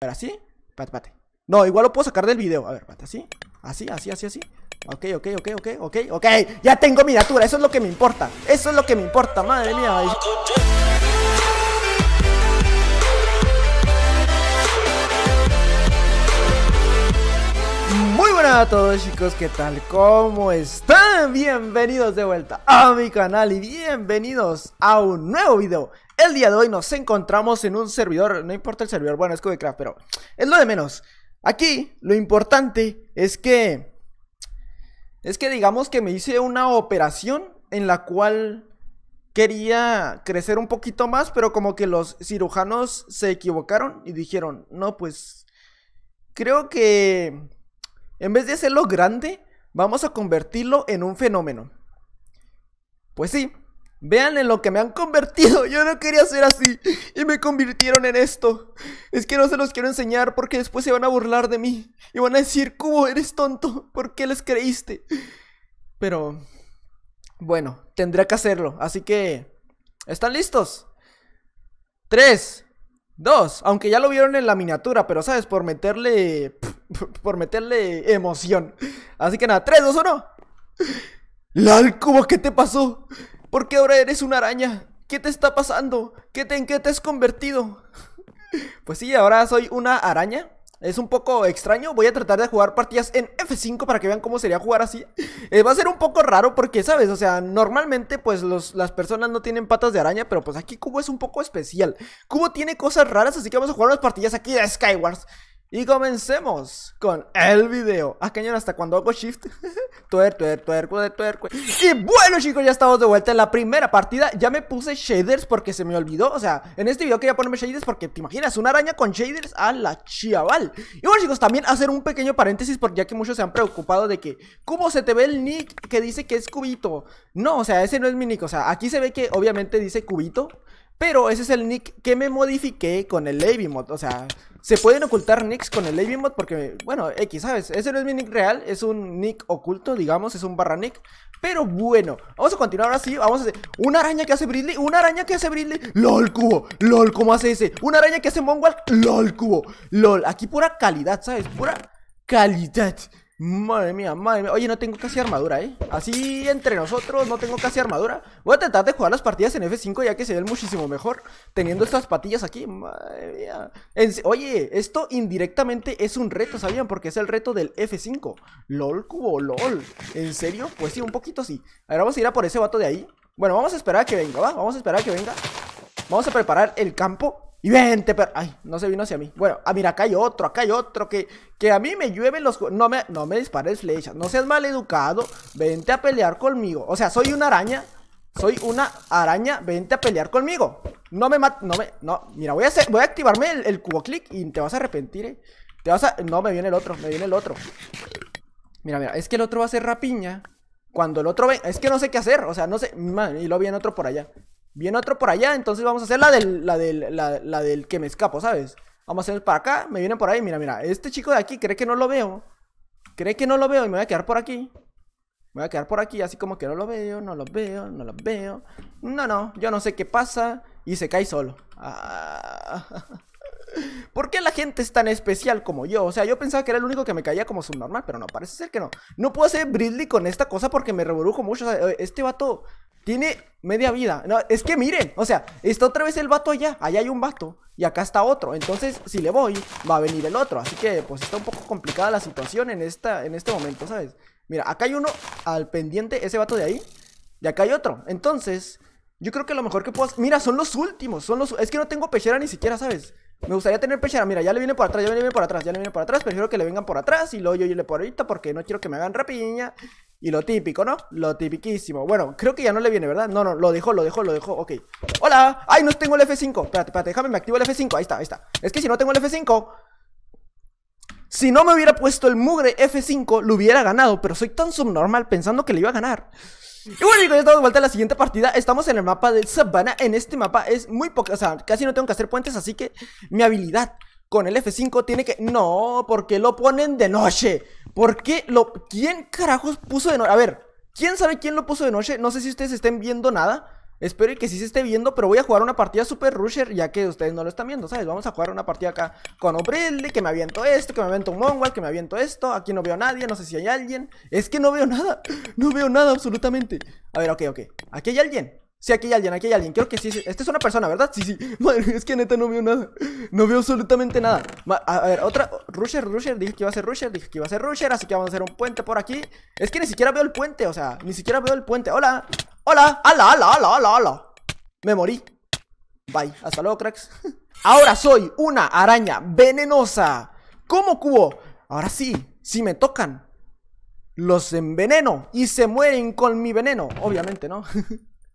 A ver, así. Pate, pate. No, igual lo puedo sacar del video. A ver, pate, así. Así, así, así, así. Ok, ok, ok, ok, ok, ok. Ya tengo miniatura. Eso es lo que me importa. Eso es lo que me importa. Madre mía. Muy buenas a todos chicos, ¿qué tal? ¿Cómo están? Bienvenidos de vuelta a mi canal y bienvenidos a un nuevo video El día de hoy nos encontramos en un servidor, no importa el servidor, bueno es Codecraft, pero es lo de menos Aquí lo importante es que, es que digamos que me hice una operación en la cual quería crecer un poquito más Pero como que los cirujanos se equivocaron y dijeron, no pues creo que en vez de hacerlo grande, vamos a convertirlo en un fenómeno. Pues sí, vean en lo que me han convertido. Yo no quería ser así y me convirtieron en esto. Es que no se los quiero enseñar porque después se van a burlar de mí y van a decir, Cubo, eres tonto, ¿por qué les creíste? Pero, bueno, tendré que hacerlo. Así que, ¿están listos? Tres, dos, aunque ya lo vieron en la miniatura, pero sabes, por meterle... por meterle emoción. Así que nada, 3, 2, 1. Lal, qué te pasó? ¿Por qué ahora eres una araña? ¿Qué te está pasando? ¿Qué ¿En qué te has convertido? Pues sí, ahora soy una araña. Es un poco extraño, voy a tratar de jugar partidas en F5 para que vean cómo sería jugar así eh, Va a ser un poco raro porque, ¿sabes? O sea, normalmente pues las personas no tienen patas de araña Pero pues aquí Cubo es un poco especial Cubo tiene cosas raras, así que vamos a jugar unas partidas aquí de Skywars y comencemos con el video. Ah, cañón, hasta cuando hago shift. tuer, tuer, tuer, tuer, Y bueno, chicos, ya estamos de vuelta en la primera partida. Ya me puse shaders porque se me olvidó. O sea, en este video quería ponerme shaders porque te imaginas una araña con shaders a la chaval. Y bueno, chicos, también hacer un pequeño paréntesis porque ya que muchos se han preocupado de que, ¿cómo se te ve el nick que dice que es cubito? No, o sea, ese no es mi nick. O sea, aquí se ve que obviamente dice cubito. Pero ese es el nick que me modifiqué con el Lady mod. O sea, se pueden ocultar nicks con el Lady mod porque, bueno, X, ¿sabes? Ese no es mi nick real, es un nick oculto, digamos, es un barra nick. Pero bueno, vamos a continuar ahora sí. Vamos a hacer una araña que hace Bridley, una araña que hace Bridley. LOL cubo, LOL, ¿cómo hace ese? Una araña que hace mongual, LOL cubo, LOL. Aquí pura calidad, ¿sabes? Pura calidad. Madre mía, madre mía. Oye, no tengo casi armadura, ¿eh? Así entre nosotros, no tengo casi armadura. Voy a tratar de jugar las partidas en F5 ya que se ven muchísimo mejor teniendo estas patillas aquí. Madre mía. Oye, esto indirectamente es un reto, ¿sabían? Porque es el reto del F5. LOL, cubo, LOL. ¿En serio? Pues sí, un poquito sí. Ahora vamos a ir a por ese vato de ahí. Bueno, vamos a esperar a que venga, ¿va? Vamos a esperar a que venga. Vamos a preparar el campo y vente, pero. Ay, no se vino hacia mí. Bueno, ah, mira, acá hay otro, acá hay otro. Que, que a mí me llueven los. No me, no me dispares flechas. No seas educado. Vente a pelear conmigo. O sea, soy una araña. Soy una araña. Vente a pelear conmigo. No me mat. No me. No. Mira, voy a hacer. Voy a activarme el, el cubo y te vas a arrepentir, eh. Te vas a. No, me viene el otro. Me viene el otro. Mira, mira. Es que el otro va a ser rapiña. Cuando el otro ve. Es que no sé qué hacer. O sea, no sé. y lo viene otro por allá viene otro por allá, entonces vamos a hacer la del, la del, la, del que me escapo, ¿sabes? Vamos a hacer para acá, me viene por ahí, mira, mira, este chico de aquí cree que no lo veo, cree que no lo veo y me voy a quedar por aquí. Me voy a quedar por aquí, así como que no lo veo, no lo veo, no lo veo. No, no, yo no sé qué pasa y se cae solo. Ah. ¿Por qué la gente es tan especial como yo? O sea, yo pensaba que era el único que me caía como subnormal, pero no, parece ser que no. No puedo hacer Bridley con esta cosa porque me revolujo mucho. O sea, este vato tiene media vida. No, es que miren, o sea, está otra vez el vato allá. Allá hay un vato y acá está otro. Entonces, si le voy, va a venir el otro. Así que, pues, está un poco complicada la situación en, esta, en este momento, ¿sabes? Mira, acá hay uno al pendiente, ese vato de ahí. Y acá hay otro. Entonces, yo creo que lo mejor que puedo Mira, son los últimos. Son los... Es que no tengo pechera ni siquiera, ¿sabes? Me gustaría tener pechera. Mira, ya le viene por atrás, ya le viene por atrás, ya le viene por atrás. Prefiero que le vengan por atrás y luego yo le por ahorita porque no quiero que me hagan rapiña. Y lo típico, ¿no? Lo tipiquísimo Bueno, creo que ya no le viene, ¿verdad? No, no, lo dejó, lo dejó, lo dejó, ok ¡Hola! ¡Ay, no tengo el F5! Espérate, espérate, déjame, me activo el F5 Ahí está, ahí está Es que si no tengo el F5 Si no me hubiera puesto el mugre F5 Lo hubiera ganado, pero soy tan subnormal Pensando que le iba a ganar y bueno chicos, ya estamos de vuelta a la siguiente partida Estamos en el mapa de Savannah En este mapa es muy poca, o sea, casi no tengo que hacer puentes Así que mi habilidad con el F5 tiene que... No, porque lo ponen de noche ¿Por qué lo... ¿Quién carajos puso de noche? A ver, ¿quién sabe quién lo puso de noche? No sé si ustedes estén viendo nada. Espero que sí se esté viendo, pero voy a jugar una partida Super Rusher ya que ustedes no lo están viendo, ¿sabes? Vamos a jugar una partida acá con Obrelli, que me aviento esto, que me aviento un Mongol, que me aviento esto. Aquí no veo a nadie, no sé si hay alguien. Es que no veo nada, no veo nada absolutamente. A ver, ok, ok. Aquí hay alguien. Sí, aquí hay alguien, aquí hay alguien. Creo que sí. sí. Esta es una persona, ¿verdad? Sí, sí. Madre, es que neta no veo nada. No veo absolutamente nada. a, ver, otra. Rusher, Rusher. Dije que iba a ser Rusher. Dije que iba a ser Rusher. Así que vamos a hacer un puente por aquí. Es que ni siquiera veo el puente. O sea, ni siquiera veo el puente. Hola. Hola. Hola, hola, hola, hola, hola Me morí. Bye. Hasta luego, cracks. Ahora soy una araña venenosa. ¿Cómo, cubo? Ahora sí. Si me tocan, los enveneno y se mueren con mi veneno. Obviamente, ¿no?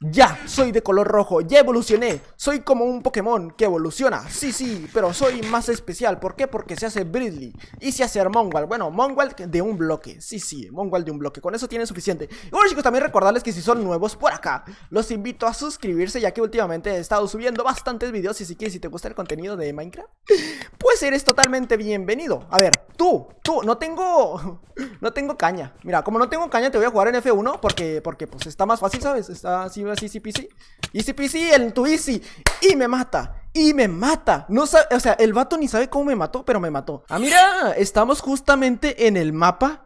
Ya, soy de color rojo, ya evolucioné Soy como un Pokémon que evoluciona Sí, sí, pero soy más especial ¿Por qué? Porque se hace Bridley Y se hace Mongwall, bueno, Mongwall de un bloque Sí, sí, Mongwall de un bloque, con eso tiene suficiente Y bueno chicos, también recordarles que si son nuevos por acá Los invito a suscribirse Ya que últimamente he estado subiendo bastantes videos Y si quieres, si te gusta el contenido de Minecraft Pues eres totalmente bienvenido A ver, tú, tú, no tengo No tengo caña, mira, como no tengo caña Te voy a jugar en F1 porque, porque pues está más fácil, ¿sabes? Está así es Easy PC, Easy Peasy el tu Easy. Y me mata. Y me mata. No sabe, o sea, el vato ni sabe cómo me mató, pero me mató. Ah, mira, estamos justamente en el mapa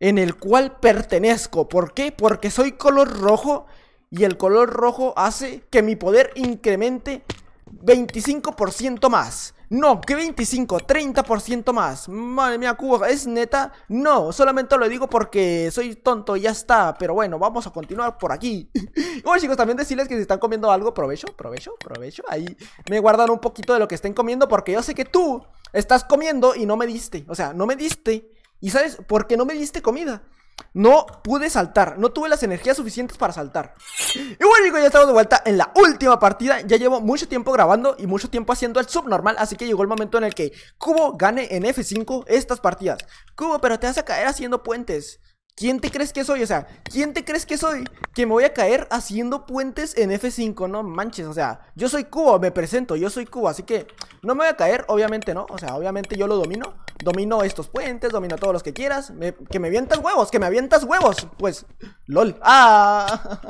en el cual pertenezco. ¿Por qué? Porque soy color rojo y el color rojo hace que mi poder incremente 25% más. No, que 25, 30% más. Madre mía, Cubo, ¿es neta? No, solamente lo digo porque soy tonto y ya está. Pero bueno, vamos a continuar por aquí. Bueno, chicos, también decirles que si están comiendo algo, provecho, provecho, provecho. Ahí me guardan un poquito de lo que estén comiendo porque yo sé que tú estás comiendo y no me diste. O sea, no me diste. ¿Y sabes por qué no me diste comida? No pude saltar, no tuve las energías suficientes para saltar Y bueno chicos, ya estamos de vuelta en la última partida Ya llevo mucho tiempo grabando y mucho tiempo haciendo el subnormal Así que llegó el momento en el que Cubo gane en F5 estas partidas Cubo, pero te vas a caer haciendo puentes ¿Quién te crees que soy? O sea, ¿quién te crees que soy? Que me voy a caer haciendo puentes en F5, no manches, o sea, yo soy Cubo, me presento, yo soy Cubo, así que no me voy a caer, obviamente no, o sea, obviamente yo lo domino, Domino estos puentes, domino todos los que quieras. que me avientas huevos, que me avientas huevos. Pues, lol. Ah.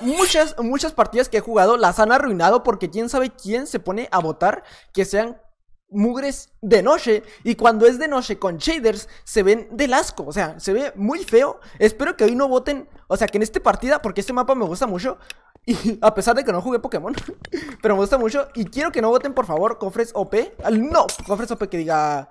Muchas, muchas partidas que he jugado las han arruinado porque quién sabe quién se pone a votar que sean mugres de noche y cuando es de noche con shaders se ven del asco, o sea, se ve muy feo. Espero que hoy no voten, o sea, que en esta partida, porque este mapa me gusta mucho, a pesar de que no jugué Pokémon, pero me gusta mucho. Y quiero que no voten, por favor, cofres OP. Ah, no, cofres OP que diga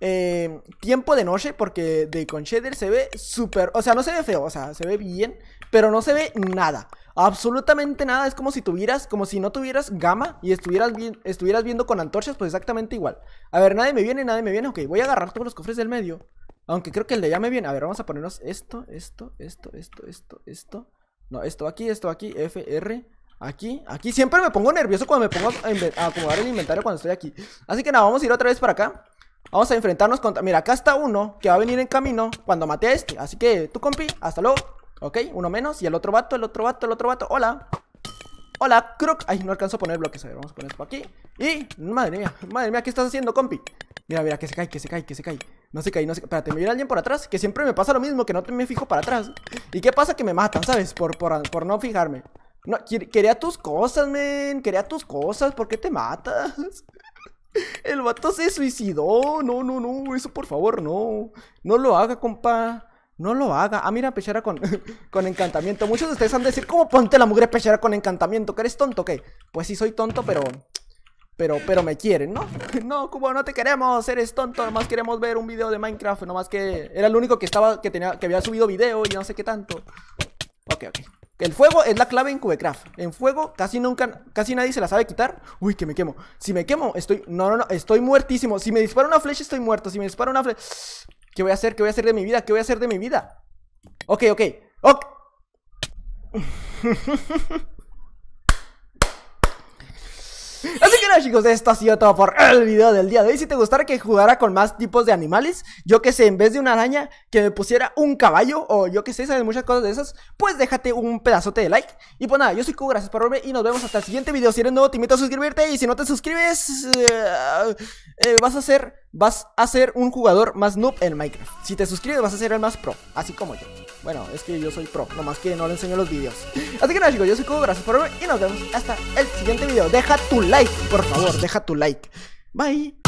eh, tiempo de noche, porque de con shader se ve súper. O sea, no se ve feo, o sea, se ve bien, pero no se ve nada. Absolutamente nada. Es como si tuvieras, como si no tuvieras gama y estuvieras, estuvieras viendo con antorchas, pues exactamente igual. A ver, nadie me viene, nadie me viene. Ok, voy a agarrar todos los cofres del medio. Aunque creo que el de allá me viene. A ver, vamos a ponernos esto, esto, esto, esto, esto, esto. No, esto aquí, esto aquí, F, R. Aquí, aquí. Siempre me pongo nervioso cuando me pongo a, acomodar el inventario cuando estoy aquí. Así que nada, vamos a ir otra vez para acá. Vamos a enfrentarnos contra... Mira, acá está uno que va a venir en camino cuando mate a este. Así que, tú compi, hasta luego. Ok, uno menos. Y el otro vato, el otro vato, el otro vato. Hola. Hola, Croc. Ay, no alcanzo a poner bloques. A ver, vamos a poner esto aquí. Y, madre mía, madre mía, ¿qué estás haciendo, compi? Mira, mira, que se cae, que se cae, que se cae. No se cae, no se cae. Espérate, me viene alguien por atrás. Que siempre me pasa lo mismo, que no me fijo para atrás. ¿Y qué pasa? Que me matan, ¿sabes? Por, por, por no fijarme. No, quería tus cosas, men. Quería tus cosas. ¿Por qué te matas? El vato se suicidó. No, no, no. Eso por favor, no. No lo haga, compa. No lo haga. Ah, mira, pechera con, con encantamiento. Muchos de ustedes han de decir, ¿cómo ponte la mugre pechera con encantamiento? ¿Que eres tonto? ¿Qué? Pues sí, soy tonto, pero. Pero, pero me quieren, ¿no? No, Cubo, no te queremos, eres tonto, nomás queremos ver un video de Minecraft, nomás que era el único que estaba, que tenía, que había subido video y no sé qué tanto. Ok, ok. El fuego es la clave en Cubecraft. En fuego casi nunca, casi nadie se la sabe quitar. Uy, que me quemo. Si me quemo, estoy, no, no, no, estoy muertísimo. Si me dispara una flecha, estoy muerto. Si me dispara una flecha, ¿Qué voy a hacer? ¿Qué voy a hacer de mi vida? ¿Qué voy a hacer de mi vida? Ok, ok. Ok. Así que nada chicos, esto ha sido todo por el video del día de hoy Si te gustara que jugara con más tipos de animales Yo que sé, en vez de una araña, que me pusiera un caballo O yo que sé, sabes muchas cosas de esas Pues déjate un pedazote de like Y pues nada, yo soy Q, gracias por verme Y nos vemos hasta el siguiente video Si eres nuevo te invito a suscribirte Y si no te suscribes, eh, eh, vas a ser vas a ser un jugador más noob en Minecraft. Si te suscribes vas a ser el más pro, así como yo. Bueno, es que yo soy pro, nomás que no le enseño los vídeos Así que nada chicos, yo soy Cubo, gracias por ver y nos vemos hasta el siguiente video. Deja tu like, por favor, deja tu like. Bye.